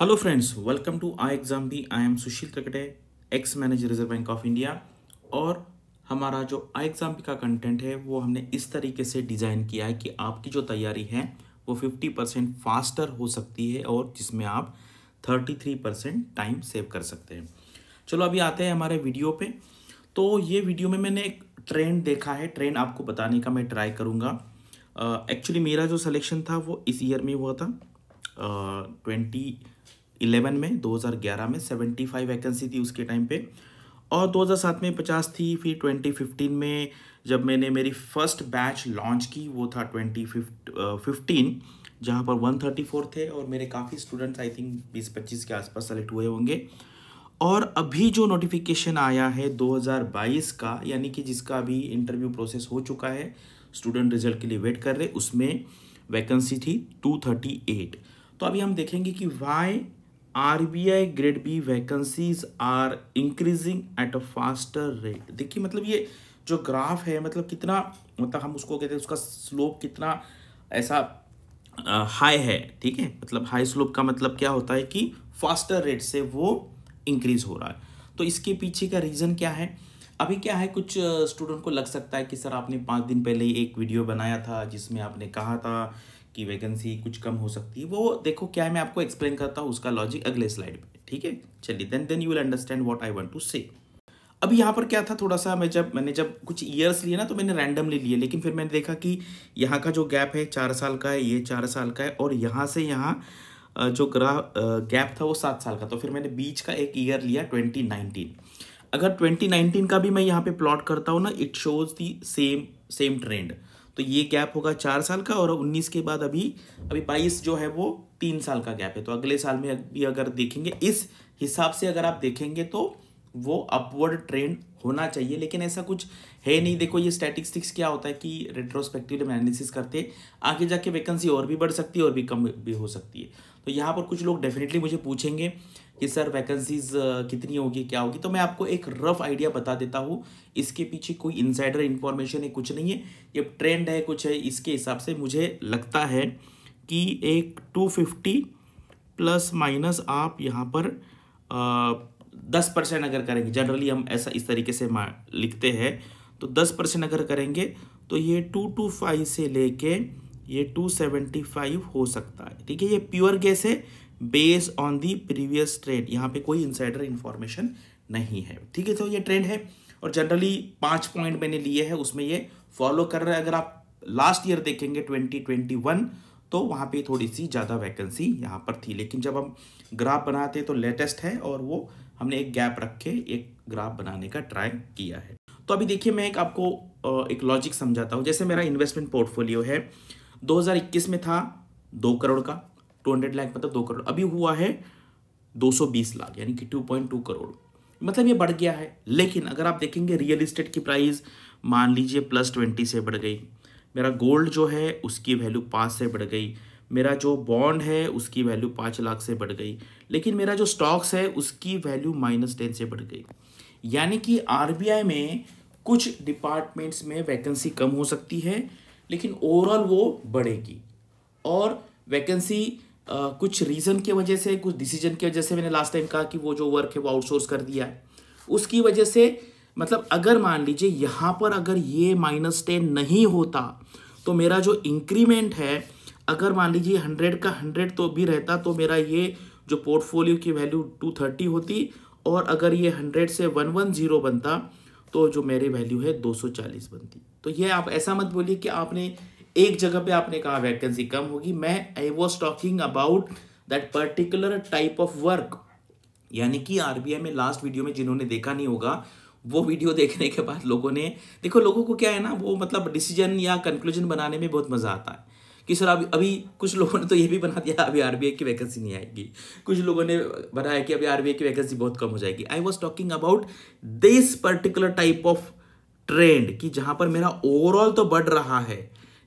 hello friends welcome to I exam भी I am Sushil Trikate ex manager Reserve Bank of India और हमारा जो आई exam भी का कंटेंट है वो हमने इस तरीके से डिज़ाइन किया है कि आपकी जो तैयारी है वो 50 परसेंट फास्टर हो सकती है और जिसमें आप 33 परसेंट टाइम सेव कर सकते हैं चलो अभी आते हैं हमारे वीडियो पे तो ये वीडियो में मैंने एक ट्रेंड देखा है ट्रेंड आपको बताने का मैं ट्राई करूँगा एक्चुअली uh, मेरा जो सलेक्शन था वो इस ईयर में हुआ था ट्वेंटी इलेवन में 2011 में 75 वैकेंसी थी उसके टाइम पे और 2007 में 50 थी फिर 2015 में जब मैंने मेरी फर्स्ट बैच लॉन्च की वो था 2015 जहाँ पर 134 थे और मेरे काफ़ी स्टूडेंट्स आई थिंक 20-25 के आसपास सेलेक्ट हुए होंगे और अभी जो नोटिफिकेशन आया है 2022 का यानी कि जिसका अभी इंटरव्यू प्रोसेस हो चुका है स्टूडेंट रिजल्ट के लिए वेट कर रहे उसमें वैकेंसी थी एट तो अभी हम देखेंगे कि why R B I grade B vacancies are increasing at a faster rate देखिए मतलब ये जो ग्राफ है मतलब कितना मतलब हम उसको कहते हैं उसका स्लोप कितना ऐसा हाई है ठीक है मतलब हाई स्लोप का मतलब क्या होता है कि फास्टर रेट से वो इंक्रीज हो रहा है तो इसके पीछे का रीज़न क्या है अभी क्या है कुछ स्टूडेंट को लग सकता है कि सर आपने पाँच दिन पहले ही एक वीडियो बनाया था जिसमें आपने कहा था कि वैकेंसी कुछ कम हो सकती है वो देखो क्या है मैं आपको एक्सप्लेन करता हूँ उसका लॉजिक अगले स्लाइड पे ठीक है चलिए then then you will understand what I want to say अब यहाँ पर क्या था थोड़ा सा मैं जब मैंने जब कुछ ईयर्स लिए ना तो मैंने रैंडमली लिए लेकिन फिर मैंने देखा कि यहाँ का जो गैप है चार साल का है ये चार साल का है और यहाँ से यहाँ जो ग्राह गैप था वो सात साल का तो फिर मैंने बीच का एक ईयर लिया ट्वेंटी अगर ट्वेंटी का भी मैं यहाँ पे प्लॉट करता हूँ ना it shows the same same trend तो ये गैप होगा चार साल का और उन्नीस के बाद अभी अभी बाईस जो है वो तीन साल का गैप है तो अगले साल में भी अगर देखेंगे इस हिसाब से अगर आप देखेंगे तो वो अपवर्ड ट्रेंड होना चाहिए लेकिन ऐसा कुछ है नहीं देखो ये स्टैटिस्टिक्स क्या होता है कि रेट्रोस्पेक्टिव एनालिसिस करते आगे जाके वैकेंसी और भी बढ़ सकती है और भी कम भी हो सकती है तो यहाँ पर कुछ लोग डेफिनेटली मुझे पूछेंगे कि सर वैकेंसीज कितनी होगी क्या होगी तो मैं आपको एक रफ आइडिया बता देता हूँ इसके पीछे कोई इनसाइडर इन्फॉर्मेशन है कुछ नहीं है ये ट्रेंड है कुछ है इसके हिसाब से मुझे लगता है कि एक टू फिफ्टी प्लस माइनस आप यहाँ पर दस परसेंट अगर करेंगे जनरली हम ऐसा इस तरीके से लिखते हैं तो दस परसेंट अगर करेंगे तो ये टू टू फाइव से लेके ये टू सेवेंटी फाइव हो सकता है ठीक है ये प्योर गैस है base on the previous trade यहाँ पे कोई इंसाइडर इंफॉर्मेशन नहीं है ठीक है तो ये ट्रेंड है और जनरली पांच पॉइंट मैंने लिए हैं उसमें ये फॉलो कर रहा है अगर आप लास्ट ईयर देखेंगे 2021 तो वहाँ पे थोड़ी सी ज़्यादा वैकेंसी यहाँ पर थी लेकिन जब हम ग्राफ बनाते तो लेटेस्ट है और वो हमने एक गैप रख के एक ग्राफ बनाने का ट्राई किया है तो अभी देखिए मैं एक आपको एक लॉजिक समझाता हूँ जैसे मेरा इन्वेस्टमेंट पोर्टफोलियो है 2021 में था दो करोड़ का टू हंड्रेड लाख मतलब दो करोड़ अभी हुआ है दो सौ बीस लाख यानी कि टू पॉइंट टू करोड़ मतलब ये बढ़ गया है लेकिन अगर आप देखेंगे रियल इस्टेट की प्राइस मान लीजिए प्लस ट्वेंटी से बढ़ गई मेरा गोल्ड जो है उसकी वैल्यू पाँच से बढ़ गई मेरा जो बॉन्ड है उसकी वैल्यू पाँच लाख से बढ़ गई लेकिन मेरा जो स्टॉक्स है उसकी वैल्यू माइनस टेन से बढ़ गई यानी कि आरबीआई में कुछ डिपार्टमेंट्स में वैकेंसी कम हो सकती है लेकिन ओवरऑल वो बढ़ेगी और वैकेंसी कुछ रीज़न की वजह से कुछ डिसीजन की वजह से मैंने लास्ट टाइम कहा कि वो जो वर्क है वो आउटसोर्स कर दिया है उसकी वजह से मतलब अगर मान लीजिए यहाँ पर अगर ये माइनस टेन नहीं होता तो मेरा जो इंक्रीमेंट है अगर मान लीजिए हंड्रेड का हंड्रेड तो भी रहता तो मेरा ये जो पोर्टफोलियो की वैल्यू टू थर्टी होती और अगर ये हंड्रेड से वन वन ज़ीरो बनता तो जो मेरी वैल्यू है दो सौ चालीस बनती तो ये आप ऐसा मत बोलिए कि आपने एक जगह पे आपने कहा वैकेंसी कम होगी मैं I was talking about that particular type of work यानी कि आरबीआई में लास्ट वीडियो में जिन्होंने देखा नहीं होगा वो वीडियो देखने के बाद लोगों ने देखो लोगों को क्या है ना वो मतलब डिसीजन या कंक्लूजन बनाने में बहुत मज़ा आता है कि सर अभी अभी कुछ लोगों ने तो ये भी बना दिया अभी आरबीआई की वैकेंसी नहीं आएगी कुछ लोगों ने बनाया कि अभी आरबीआई की वैकेंसी बहुत कम हो जाएगी I was talking about this particular type of trend कि जहां पर मेरा ओवरऑल तो बढ़ रहा है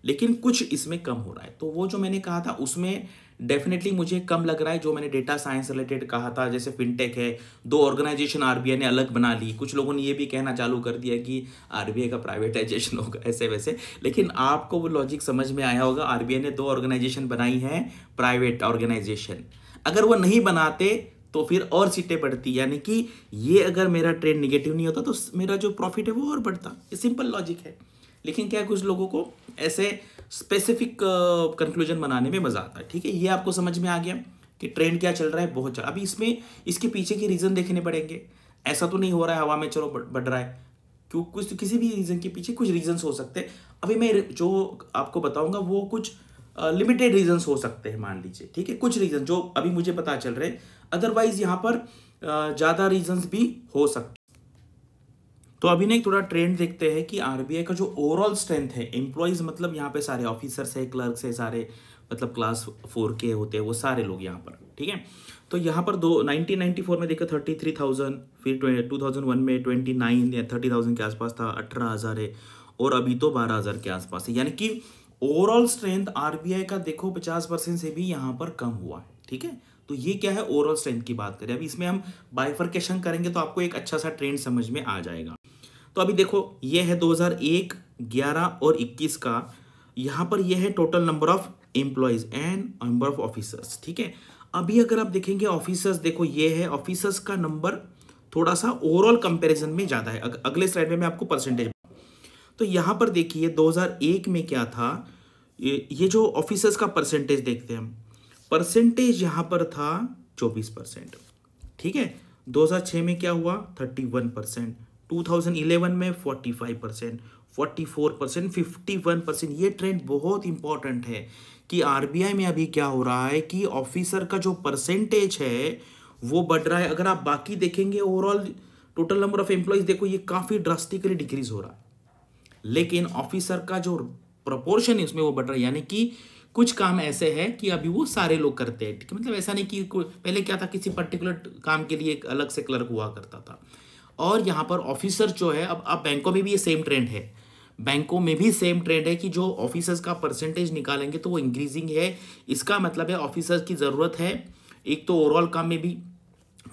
लेकिन कुछ इसमें कम हो रहा है तो वो जो मैंने कहा था उसमें डेफिनेटली मुझे कम लग रहा है जो मैंने डेटा साइंस रिलेटेड कहा था जैसे फिनटेक है दो ऑर्गेनाइजेशन आर ने अलग बना ली कुछ लोगों ने ये भी कहना चालू कर दिया कि आर का प्राइवेटाइजेशन होगा ऐसे वैसे लेकिन आपको वो लॉजिक समझ में आया होगा आर ने दो ऑर्गेनाइजेशन बनाई हैं प्राइवेट ऑर्गेनाइजेशन अगर वो नहीं बनाते तो फिर और सीटें बढ़ती यानी कि ये अगर मेरा ट्रेंड निगेटिव नहीं होता तो मेरा जो प्रॉफिट है वो और बढ़ता ये सिंपल लॉजिक है लेकिन क्या कुछ लोगों को ऐसे स्पेसिफिक कंक्लूजन बनाने में मज़ा आता है ठीक है ये आपको समझ में आ गया कि ट्रेंड क्या चल रहा है बहुत चल अभी इसमें इसके पीछे के रीज़न देखने पड़ेंगे ऐसा तो नहीं हो रहा है हवा में चलो बढ़ रहा है क्यों कुछ तो किसी भी रीज़न के पीछे कुछ रीजन हो सकते हैं अभी मैं जो आपको बताऊंगा वो कुछ लिमिटेड uh, रीजन हो सकते हैं मान लीजिए ठीक है कुछ रीजन जो अभी मुझे पता चल रहे हैं अदरवाइज यहाँ पर uh, ज़्यादा रीजन भी हो सकते तो अभी ना एक थोड़ा ट्रेंड देखते हैं कि आरबीआई का जो ओवरऑल स्ट्रेंथ है एम्प्लॉयज़ मतलब यहाँ पे सारे ऑफिसर्स है क्लर्क है सारे मतलब क्लास फोर के होते हैं वो सारे लोग यहाँ पर ठीक है तो यहाँ पर दो 1994 में देखा 33,000 फिर 2001 में 29 या 30,000 के आसपास था 18,000 है और अभी तो 12,000 के आसपास है यानी कि ओवरऑल स्ट्रेंथ आरबीआई का देखो 50 परसेंट से भी यहाँ पर कम हुआ है ठीक है तो ये क्या है ओवरऑल स्ट्रेंथ की बात करें अभी इसमें हम बाइफर्केशन करेंगे तो आपको एक अच्छा सा ट्रेंड समझ में आ जाएगा तो अभी देखो ये है 2001, 11 और 21 का यहाँ पर यह है total number of employees and number of officers ठीक है अभी अगर आप देखेंगे ऑफिसर्स देखो ये है ऑफिसर्स का नंबर थोड़ा सा ओवरऑल कंपेरिजन में ज़्यादा है अग, अगले स्लाइड में मैं आपको परसेंटेज तो यहाँ पर देखिए 2001 में क्या था ये, ये जो ऑफिसर्स का परसेंटेज देखते हैं हम परसेंटेज यहाँ पर था 24 परसेंट ठीक है 2006 में क्या हुआ 31 परसेंट 2011 में 45 percent forty percent fifty percent ये ट्रेंड बहुत इंपॉर्टेंट है कि आर में अभी क्या हो रहा है कि ऑफिसर का जो परसेंटेज है वो बढ़ रहा है अगर आप बाकी देखेंगे overall total number of employees देखो ये काफ़ी ड्रास्टिकली डिक्रीज हो रहा है लेकिन ऑफिसर का जो प्रपोर्शन है उसमें वो बढ़ रहा है यानी कि कुछ काम ऐसे है कि अभी वो सारे लोग करते हैं ठीक है मतलब ऐसा नहीं कि पहले क्या था किसी पर्टिकुलर काम के लिए एक अलग से क्लर्क हुआ करता था और यहाँ पर ऑफिसर जो है अब अब बैंकों में भी ये सेम ट्रेंड है बैंकों में भी सेम ट्रेंड है कि जो ऑफिसर्स का परसेंटेज निकालेंगे तो वो इंक्रीजिंग है इसका मतलब है ऑफिसर्स की ज़रूरत है एक तो ओवरऑल काम में भी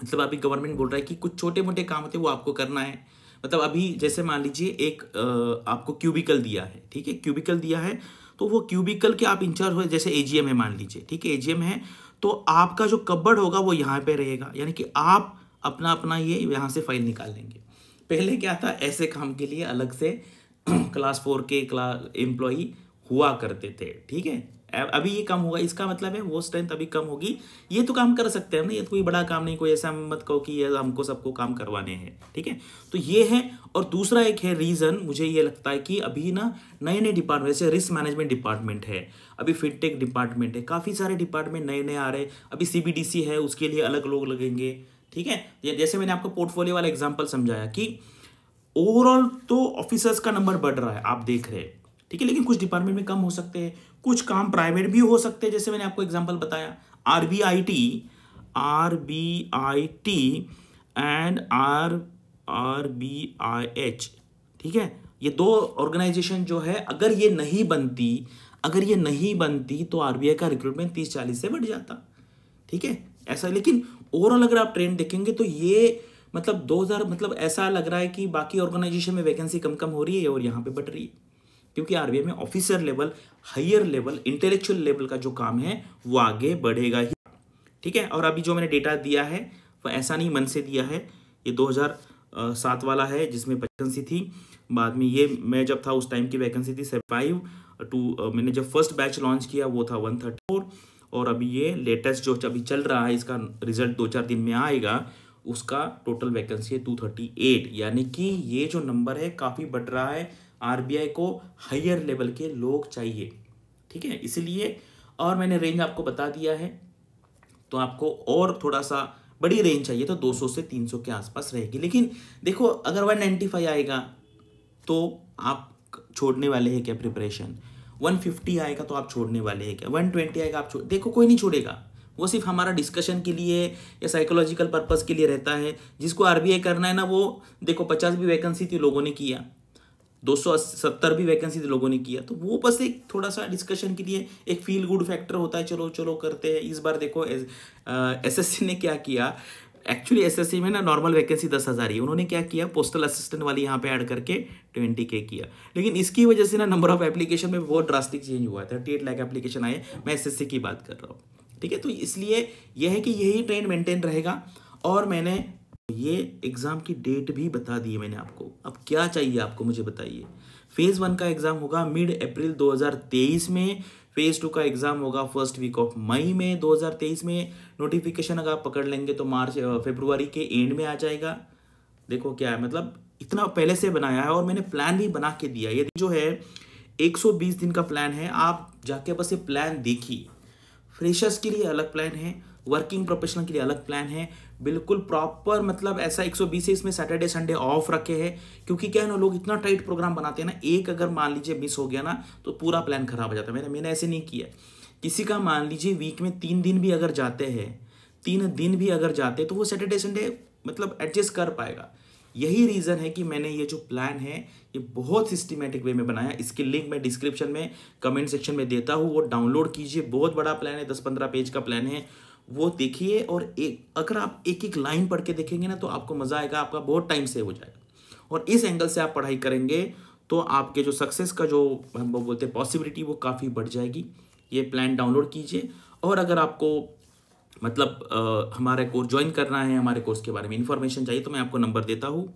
मतलब अभी गवर्नमेंट बोल रहा है कि कुछ छोटे मोटे काम होते हैं वो आपको करना है मतलब अभी जैसे मान लीजिए एक आपको क्यूबिकल दिया है ठीक है क्यूबिकल दिया है तो वो क्यूबिकल के आप इंचार्ज हो जैसे एजीएम है मान लीजिए ठीक है एजीएम है तो आपका जो कब्बड़ होगा वो यहाँ पे रहेगा यानी कि आप अपना अपना ये यहाँ से फाइल निकाल लेंगे पहले क्या था ऐसे काम के लिए अलग से क्लास फोर के क्लास एम्प्लॉई हुआ करते थे ठीक है अभी ये कम होगा इसका मतलब है वो स्ट्रेंथ अभी कम होगी ये तो काम कर सकते हैं ना ये तो कोई बड़ा काम नहीं कोई ऐसा मत कहो कि ये हमको सबको काम करवाने हैं ठीक है तो ये है और दूसरा एक है रीज़न मुझे ये लगता है कि अभी ना नए नए डिपार्टमेंट जैसे रिस्क मैनेजमेंट डिपार्टमेंट है अभी फिनटेक डिपार्टमेंट है काफ़ी सारे डिपार्टमेंट नए नए आ रहे हैं अभी सी है उसके लिए अलग लोग लगेंगे ठीक है जैसे मैंने आपको पोर्टफोलियो वाला एग्जाम्पल समझाया कि ओवरऑल तो ऑफिसर्स का नंबर बढ़ रहा है आप देख रहे हैं ठीक है लेकिन कुछ डिपार्टमेंट में कम हो सकते हैं कुछ काम प्राइवेट भी हो सकते हैं जैसे मैंने आपको एग्जाम्पल बताया R B I T R B I T and R R B I H ठीक है ये दो ऑर्गेनाइजेशन जो है अगर ये नहीं बनती अगर ये नहीं बनती तो आरबीआई का रिक्रूटमेंट तीस चालीस से बढ़ जाता ठीक है ऐसा लेकिन ओवरऑल अगर आप ट्रेंड देखेंगे तो ये मतलब 2000 मतलब ऐसा लग रहा है कि बाकी ऑर्गेनाइजेशन में वैकेंसी कम कम हो रही है और यहाँ पे बढ़ रही है क्योंकि आरबीआई में officer level higher level intellectual level का जो काम है वो आगे बढ़ेगा ही ठीक है और अभी जो मैंने डेटा दिया है वो ऐसा नहीं मन से दिया है ये दो वाला है जिसमें वैकेंसी थी बाद में ये मैं जब था उस टाइम की वैकेंसी थी सेवाइव टू मैंने जब फर्स्ट बैच लॉन्च किया वो था वन थर्टी और अभी ये लेटेस्ट जो अभी चल रहा है इसका रिजल्ट दो चार दिन में आएगा उसका टोटल वैकेंसी है टू थर्टी एट यानी कि ये जो नंबर है काफ़ी बढ़ रहा है आरबीआई को हायर लेवल के लोग चाहिए ठीक है इसलिए और मैंने रेंज आपको बता दिया है तो आपको और थोड़ा सा बड़ी रेंज चाहिए तो 200 से 300 के आसपास रहेगी लेकिन देखो अगर 195 आएगा तो आप छोड़ने वाले हैं क्या प्रिपरेशन वन फिफ्टी आएगा तो आप छोड़ने वाले हैं क्या वन ट्वेंटी आएगा आप छोड़ देखो कोई नहीं छोड़ेगा वो सिर्फ हमारा डिस्कशन के लिए या साइकोलॉजिकल पर्पस के लिए रहता है जिसको आई करना है ना वो देखो पचास भी वैकेंसी थी लोगों ने किया दो सौ सत्तर भी वैकेंसी थी लोगों ने किया तो वो बस एक थोड़ा सा डिस्कशन के लिए एक फील गुड फैक्टर होता है चलो चलो करते हैं इस बार देखो एस एस ने क्या किया एक्चुअली एस में ना नॉर्मल वैकेंसी दस हज़ार ही उन्होंने क्या किया पोस्टल असिस्टेंट वाली यहाँ पे ऐड करके ट्वेंटी के किया लेकिन इसकी वजह से ना नंबर ऑफ एप्लीकेशन में बहुत ड्रास्टिक चेंज हुआ है थर्टी एट लाख एप्लीकेशन आए मैं एस की बात कर रहा हूँ ठीक है तो इसलिए यह है कि यही ट्रेंड मेंटेन रहेगा और मैंने ये एग्ज़ाम की डेट भी बता दी है मैंने आपको अब क्या चाहिए आपको मुझे बताइए फेज़ वन का एग्ज़ाम होगा मिड अप्रैल 2023 में फेज़ टू का एग्ज़ाम होगा फर्स्ट वीक ऑफ मई में 2023 में नोटिफिकेशन अगर आप पकड़ लेंगे तो मार्च फेब्रुवरी के एंड में आ जाएगा देखो क्या है मतलब इतना पहले से बनाया है और मैंने प्लान भी बना के दिया यदि जो है 120 दिन का प्लान है आप जाके बस ये प्लान देखिए फ्रेशर्स के लिए अलग प्लान है वर्किंग प्रोफेशनल के लिए अलग प्लान है बिल्कुल प्रॉपर मतलब ऐसा 120 बीस इसमें सैटरडे संडे ऑफ रखे हैं क्योंकि क्या है ना लोग इतना टाइट प्रोग्राम बनाते हैं ना एक अगर मान लीजिए मिस हो गया ना तो पूरा प्लान खराब हो जाता है मैंने मैंने ऐसे नहीं किया किसी का मान लीजिए वीक में तीन दिन भी अगर जाते हैं तीन दिन भी अगर जाते हैं तो वो सैटरडे संडे मतलब एडजस्ट कर पाएगा यही रीज़न है कि मैंने ये जो प्लान है ये बहुत सिस्टमेटिक वे में बनाया इसकी लिंक मैं डिस्क्रिप्शन में कमेंट सेक्शन में देता हूँ वो डाउनलोड कीजिए बहुत बड़ा प्लान है दस पंद्रह पेज का प्लान है वो देखिए और एक अगर आप एक एक लाइन पढ़ के देखेंगे ना तो आपको मज़ा आएगा आपका बहुत टाइम सेव हो जाएगा और इस एंगल से आप पढ़ाई करेंगे तो आपके जो सक्सेस का जो हम बोलते हैं पॉसिबिलिटी वो काफ़ी बढ़ जाएगी ये प्लान डाउनलोड कीजिए और अगर आपको मतलब आ, हमारे कोर्स ज्वाइन करना है हमारे कोर्स के बारे में इन्फॉर्मेशन चाहिए तो मैं आपको नंबर देता हूँ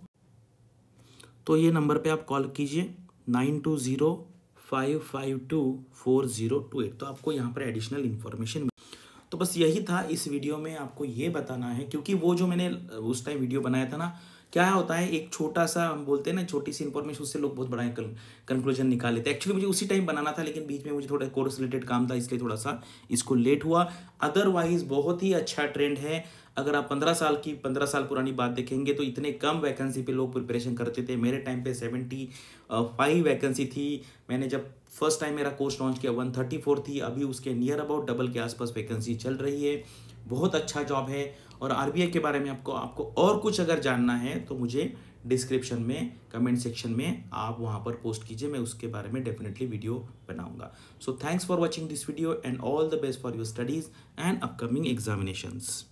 तो ये नंबर पे आप कॉल कीजिए nine two zero five five two four zero two eight तो आपको यहाँ पर एडिशनल इन्फॉर्मेशन तो बस यही था इस वीडियो में आपको ये बताना है क्योंकि वो जो मैंने उस टाइम वीडियो बनाया था ना क्या होता है एक छोटा सा हम बोलते हैं ना छोटी सी इन्फॉर्मेशन उससे लोग बहुत बड़ा कंक्लूजन निकाल लेते हैं एक्चुअली मुझे उसी टाइम बनाना था लेकिन बीच में मुझे थोड़ा कोर्स रिलेटेड काम था इसलिए थोड़ा सा इसको लेट हुआ अदरवाइज बहुत ही अच्छा ट्रेंड है अगर आप पंद्रह साल की पंद्रह साल पुरानी बात देखेंगे तो इतने कम वैकेंसी पे लोग प्रिपरेशन करते थे मेरे टाइम पे सेवेंटी फाइव वैकेंसी थी मैंने जब फर्स्ट टाइम मेरा कोर्स लॉन्च किया वन थर्टी फोर थी अभी उसके नियर अबाउट डबल के आसपास वैकेंसी चल रही है बहुत अच्छा जॉब है और आर के बारे में आपको आपको और कुछ अगर जानना है तो मुझे डिस्क्रिप्शन में कमेंट सेक्शन में आप वहाँ पर पोस्ट कीजिए मैं उसके बारे में डेफिनेटली वीडियो बनाऊंगा so thanks for watching this video and all the best for your studies and upcoming examinations